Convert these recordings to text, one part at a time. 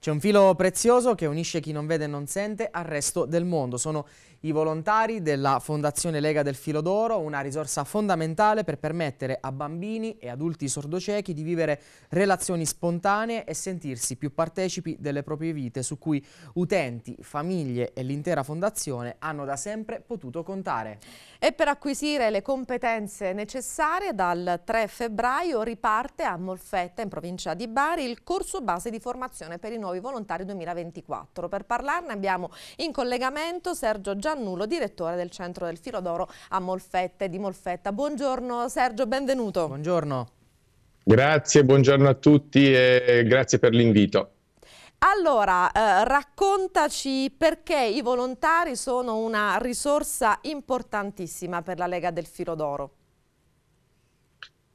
C'è un filo prezioso che unisce chi non vede e non sente al resto del mondo. Sono i volontari della Fondazione Lega del Filo d'Oro, una risorsa fondamentale per permettere a bambini e adulti sordociechi di vivere relazioni spontanee e sentirsi più partecipi delle proprie vite, su cui utenti, famiglie e l'intera fondazione hanno da sempre potuto contare. E per acquisire le competenze necessarie, dal 3 febbraio riparte a Molfetta, in provincia di Bari, il corso base di formazione per i nuovi nuovi volontari 2024. Per parlarne abbiamo in collegamento Sergio Giannullo, direttore del Centro del Filo d'Oro a Molfette di Molfetta. Buongiorno Sergio, benvenuto. Buongiorno. Grazie, buongiorno a tutti e grazie per l'invito. Allora, eh, raccontaci perché i volontari sono una risorsa importantissima per la Lega del Filo d'Oro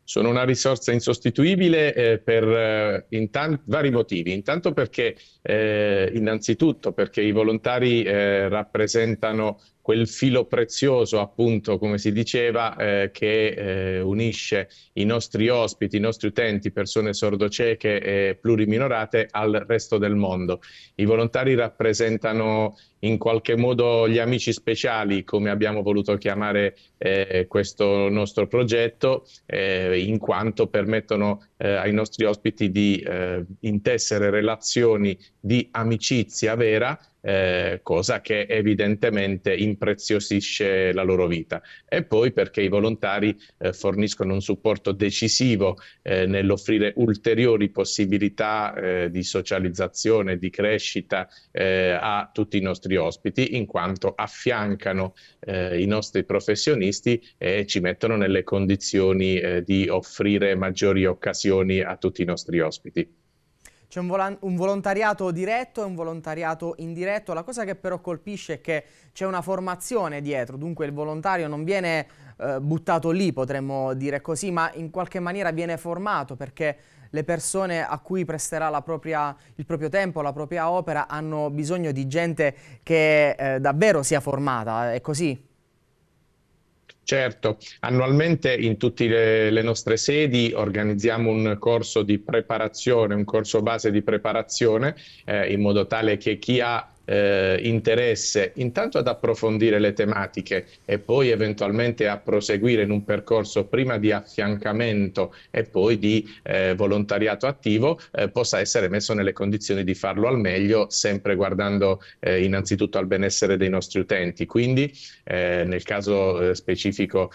sono una risorsa insostituibile eh, per eh, intan- vari motivi. Intanto perché, eh, innanzitutto, perché i volontari eh, rappresentano quel filo prezioso, appunto, come si diceva, eh, che eh, unisce i nostri ospiti, i nostri utenti, persone sordocieche e pluriminorate al resto del mondo. I volontari rappresentano in qualche modo gli amici speciali, come abbiamo voluto chiamare eh, questo nostro progetto, eh, in quanto permettono eh, ai nostri ospiti di eh, intessere relazioni di amicizia vera eh, cosa che evidentemente impreziosisce la loro vita. E poi perché i volontari eh, forniscono un supporto decisivo eh, nell'offrire ulteriori possibilità eh, di socializzazione, di crescita eh, a tutti i nostri ospiti, in quanto affiancano eh, i nostri professionisti e ci mettono nelle condizioni di offrire maggiori occasioni a tutti i nostri ospiti. C'è un, un, volontariato diretto e un volontariato indiretto, la cosa che però colpisce è che c'è una formazione dietro, dunque il volontario non viene eh, buttato lì, potremmo dire così, ma in qualche maniera viene formato perché le persone a cui presterà propria, il proprio tempo, la propria opera, hanno bisogno di gente che eh, davvero sia formata, è così? Certo, annualmente in tutte le, le, nostre sedi organizziamo un corso di preparazione, un corso base di preparazione, eh, in modo tale che chi ha eh, interesse intanto ad approfondire le tematiche e poi eventualmente a proseguire in un percorso prima di affiancamento e poi di eh, volontariato attivo eh, possa essere messo nelle condizioni di farlo al meglio sempre guardando eh, innanzitutto al benessere dei nostri utenti quindi eh, nel caso eh, specifico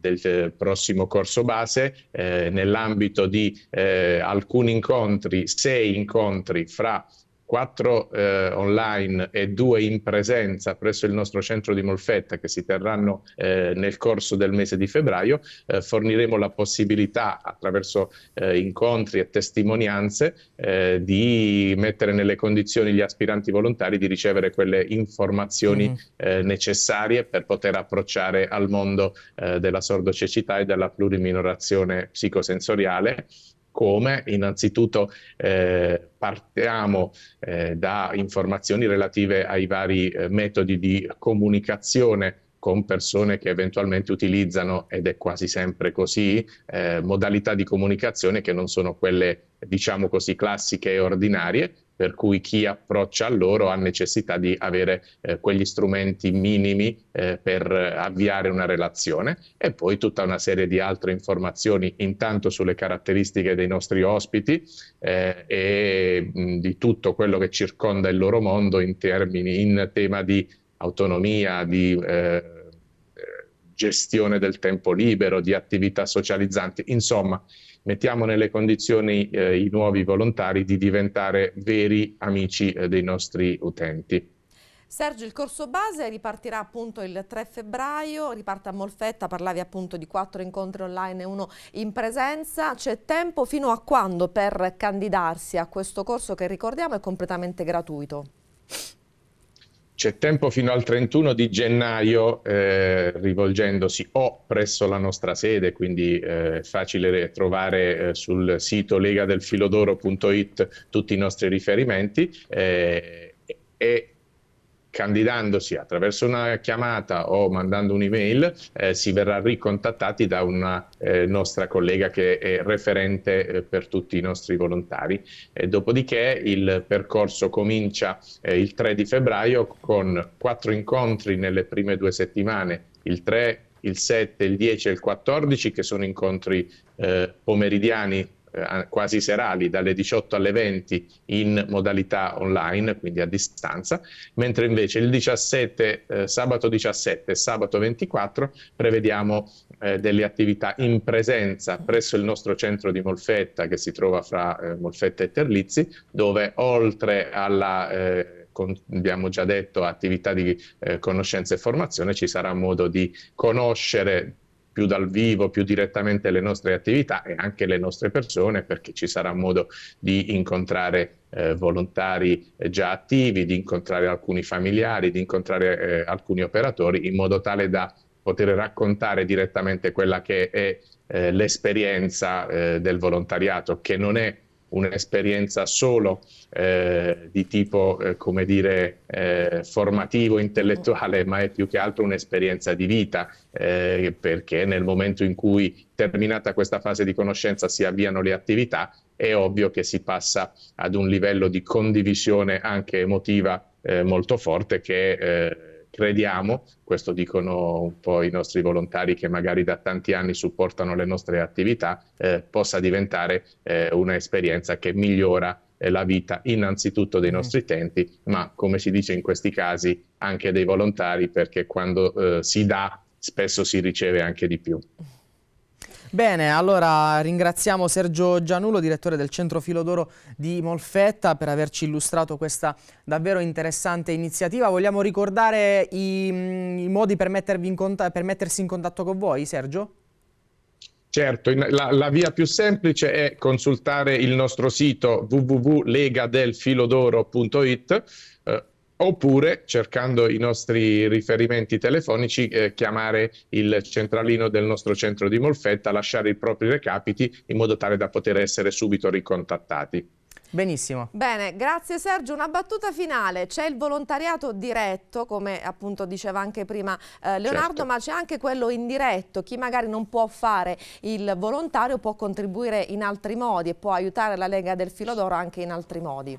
del prossimo corso base eh, nell'ambito di eh, alcuni incontri, sei incontri fra quattro eh, online e due in presenza presso il nostro centro di Molfetta che si terranno eh, nel corso del mese di febbraio, eh, forniremo la possibilità attraverso eh, incontri e testimonianze eh, di mettere nelle condizioni gli aspiranti volontari di ricevere quelle informazioni mm. necessarie per poter approcciare al mondo della sordocecità e della pluriminorazione psicosensoriale come? Innanzitutto eh, partiamo eh, da informazioni relative ai vari eh, metodi di comunicazione con persone che eventualmente utilizzano, ed è quasi sempre così, eh, modalità di comunicazione che non sono quelle, diciamo così, classiche e ordinarie, per cui chi approccia a loro ha necessità di avere eh, quegli strumenti minimi eh, per avviare una relazione e poi tutta una serie di altre informazioni intanto sulle caratteristiche dei nostri ospiti eh, e mh, di tutto quello che circonda il loro mondo in termini in tema di autonomia, di eh, gestione del tempo libero, di attività socializzanti, insomma mettiamo nelle condizioni eh, i nuovi volontari di diventare veri amici eh, dei nostri utenti. Sergio, il corso base ripartirà appunto il 3 febbraio, riparte a Molfetta, parlavi appunto di quattro incontri online e uno in presenza. C'è tempo fino a quando per candidarsi a questo corso che ricordiamo è completamente gratuito? C'è tempo fino al 31 di gennaio, eh, rivolgendosi o presso la nostra sede, quindi è eh, facile trovare eh, sul sito legadelfilodoro.it tutti i nostri riferimenti. Eh, e candidandosi attraverso una chiamata o mandando un'email eh, si verrà ricontattati da una eh, nostra collega che è referente eh, per tutti i nostri volontari. E dopodiché il percorso comincia eh, il 3 di febbraio con quattro incontri nelle prime due settimane, il 3, il 7, il 10 e il 14 che sono incontri eh, pomeridiani eh, quasi serali dalle 18 alle 20 in modalità online, quindi a distanza, mentre invece il 17, eh, sabato 17 e sabato 24 prevediamo eh, delle attività in presenza presso il nostro centro di Molfetta che si trova fra eh, Molfetta e Terlizzi, dove oltre alla eh, con, abbiamo già detto, attività di eh, conoscenza e formazione, ci sarà modo di conoscere più dal vivo, più direttamente le nostre attività e anche le nostre persone, perché ci sarà modo di incontrare eh, volontari eh, già attivi, di incontrare alcuni familiari, di incontrare eh, alcuni operatori, in modo tale da poter raccontare direttamente quella che è eh, l'esperienza eh, del volontariato, che non è un'esperienza solo eh, di tipo, eh, come dire, eh, formativo, intellettuale, ma è più che altro un'esperienza di vita, eh, perché nel momento in cui terminata questa fase di conoscenza si avviano le attività, è ovvio che si passa ad un livello di condivisione anche emotiva eh, molto forte che eh, crediamo, questo dicono un po' i nostri volontari che magari da tanti anni supportano le nostre attività, eh, possa diventare eh, un'esperienza che migliora eh, la vita innanzitutto dei mm. nostri utenti, ma come si dice in questi casi anche dei volontari, perché quando eh, si dà spesso si riceve anche di più. Bene, allora ringraziamo Sergio Gianulo, direttore del Centro Filodoro di Molfetta, per averci illustrato questa davvero interessante iniziativa. Vogliamo ricordare i, mm, i modi per, in per mettersi in contatto con voi, Sergio? Certo, la, la, via più semplice è consultare il nostro sito www.legadelfilodoro.it eh, oppure cercando i nostri riferimenti telefonici eh, chiamare il centralino del nostro centro di Molfetta, lasciare i propri recapiti in modo tale da poter essere subito ricontattati. Benissimo. Bene, grazie Sergio. Una battuta finale. C'è il volontariato diretto, come appunto diceva anche prima eh, Leonardo, certo. ma c'è anche quello indiretto. Chi magari non può fare il volontario può contribuire in altri modi e può aiutare la Lega del Filodoro anche in altri modi.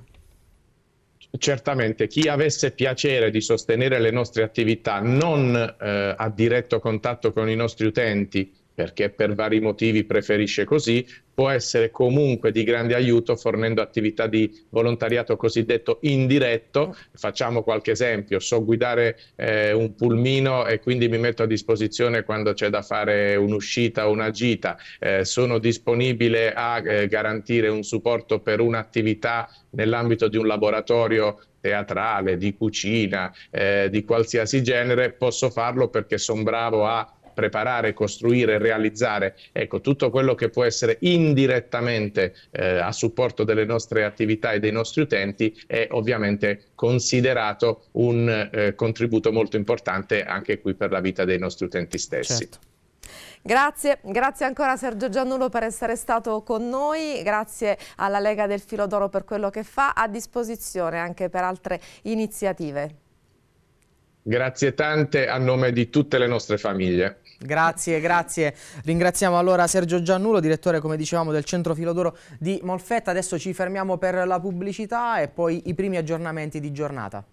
Certamente, chi avesse piacere di sostenere le nostre attività non eh, a diretto contatto con i nostri utenti, perché per vari motivi preferisce così, può essere comunque di grande aiuto fornendo attività di volontariato cosiddetto indiretto. Facciamo qualche esempio, so guidare eh, un pulmino e quindi mi metto a disposizione quando c'è da fare un'uscita o una gita, eh, sono disponibile a eh, garantire un supporto per un'attività nell'ambito di un laboratorio teatrale, di cucina, eh, di qualsiasi genere, posso farlo perché sono bravo a preparare, costruire, realizzare, ecco, tutto quello che può essere indirettamente eh, a supporto delle nostre attività e dei nostri utenti è ovviamente considerato un eh, contributo molto importante anche qui per la vita dei nostri utenti stessi. Certo. Grazie, grazie ancora Sergio Giannullo per essere stato con noi, grazie alla Lega del Filo d'Oro per quello che fa, a disposizione anche per altre iniziative. Grazie tante a nome di tutte le nostre famiglie. Grazie, grazie. Ringraziamo allora Sergio Giannulo, direttore, come dicevamo, del Centro Filodoro di Molfetta. Adesso ci fermiamo per la pubblicità e poi i primi aggiornamenti di giornata.